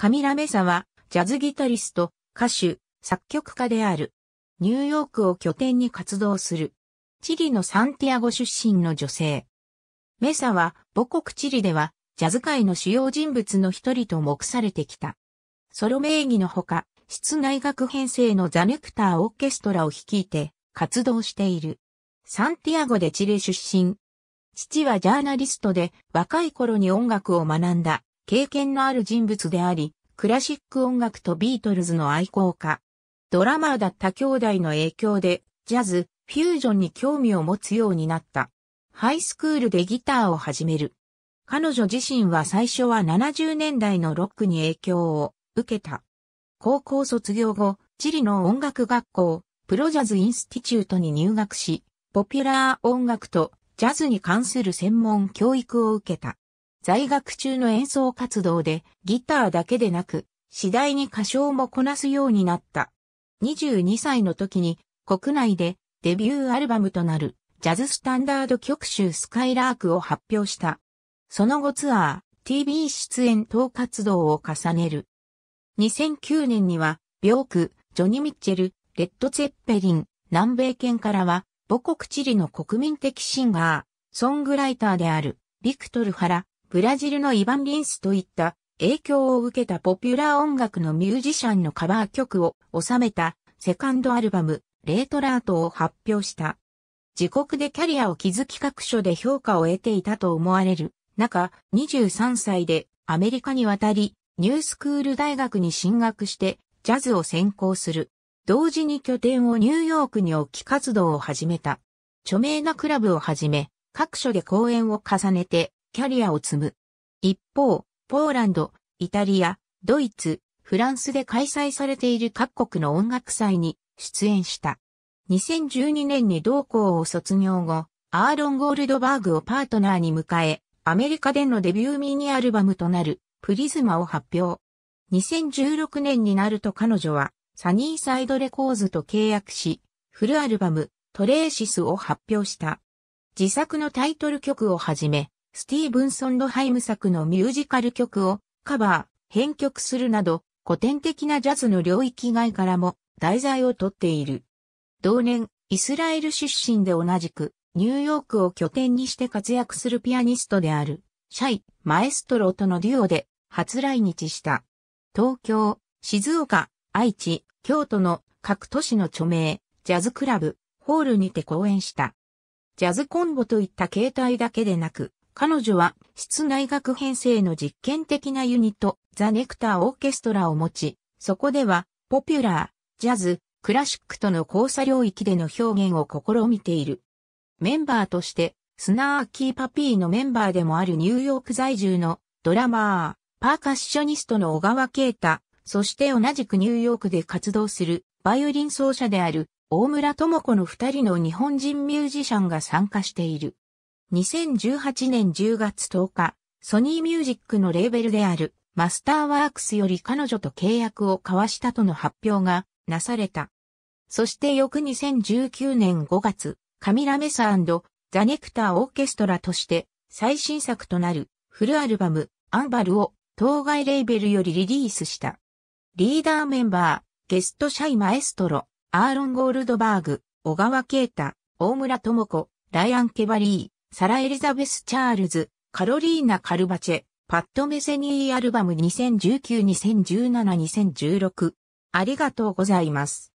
カミラ・メサは、ジャズギタリスト、歌手、作曲家である。ニューヨークを拠点に活動する。チリのサンティアゴ出身の女性。メサは、母国チリでは、ジャズ界の主要人物の一人と目されてきた。ソロ名義のほか、室内楽編成のザネクターオーケストラを率いて活動している。サンティアゴでチリ出身。父はジャーナリストで若い頃に音楽を学んだ。経験のある人物であり、クラシック音楽とビートルズの愛好家。ドラマーだった兄弟の影響で、ジャズ、フュージョンに興味を持つようになった。ハイスクールでギターを始める。彼女自身は最初は70年代のロックに影響を受けた。高校卒業後、チリの音楽学校、プロジャズインスティチュートに入学し、ポピュラー音楽とジャズに関する専門教育を受けた。在学中の演奏活動でギターだけでなく、次第に歌唱もこなすようになった。22歳の時に国内でデビューアルバムとなるジャズスタンダード曲集スカイラークを発表した。その後ツアー、TV 出演等活動を重ねる。2009年には、ビョーク、ジョニ・ミッチェル、レッド・ツェッペリン、南米圏からは、母国チリの国民的シンガー、ソングライターである、ビクトル・ハラ、ブラジルのイバン・リンスといった影響を受けたポピュラー音楽のミュージシャンのカバー曲を収めたセカンドアルバム、レートラートを発表した。自国でキャリアを築き各所で評価を得ていたと思われる中、23歳でアメリカに渡り、ニュースクール大学に進学してジャズを専攻する。同時に拠点をニューヨークに置き活動を始めた。著名なクラブをはじめ、各所で公演を重ねてキャリアを積む。一方、ポーランド、イタリア、ドイツ、フランスで開催されている各国の音楽祭に出演した。2012年に同校を卒業後、アーロン・ゴールドバーグをパートナーに迎え、アメリカでのデビューミニアルバムとなる、プリズマを発表。2016年になると彼女は、サニーサイドレコーズと契約し、フルアルバム、トレーシスを発表した。自作のタイトル曲をはじめ、スティーブンソン・ロハイム作のミュージカル曲をカバー、編曲するなど、古典的なジャズの領域外からも題材をとっている。同年、イスラエル出身で同じく、ニューヨークを拠点にして活躍するピアニストである、シャイ、マエストロとのデュオで初来日した。東京、静岡、愛知、京都の各都市の著名、ジャズクラブ、ホールにて公演した。ジャズコンボといった形態だけでなく、彼女は室内楽編成の実験的なユニット、ザ・ネクター・オーケストラを持ち、そこでは、ポピュラー、ジャズ、クラシックとの交差領域での表現を試みている。メンバーとして、スナーキー・パピーのメンバーでもあるニューヨーク在住のドラマー、パーカッショニストの小川慶太、そして同じくニューヨークで活動するバイオリン奏者である大村智子の二人の日本人ミュージシャンが参加している。2018年10月10日、ソニーミュージックのレーベルであるマスターワークスより彼女と契約を交わしたとの発表がなされた。そして翌2019年5月、カミラメサザネクターオーケストラとして最新作となるフルアルバムアンバルを当該レーベルよりリリースした。リーダーメンバー、ゲストシャイマエストロ、アーロン・ゴールドバーグ、小川慶太、大村智子、ライアン・ケバリー、サラ・エリザベス・チャールズ、カロリーナ・カルバチェ、パッド・メセニーアルバム2019-2017-2016。ありがとうございます。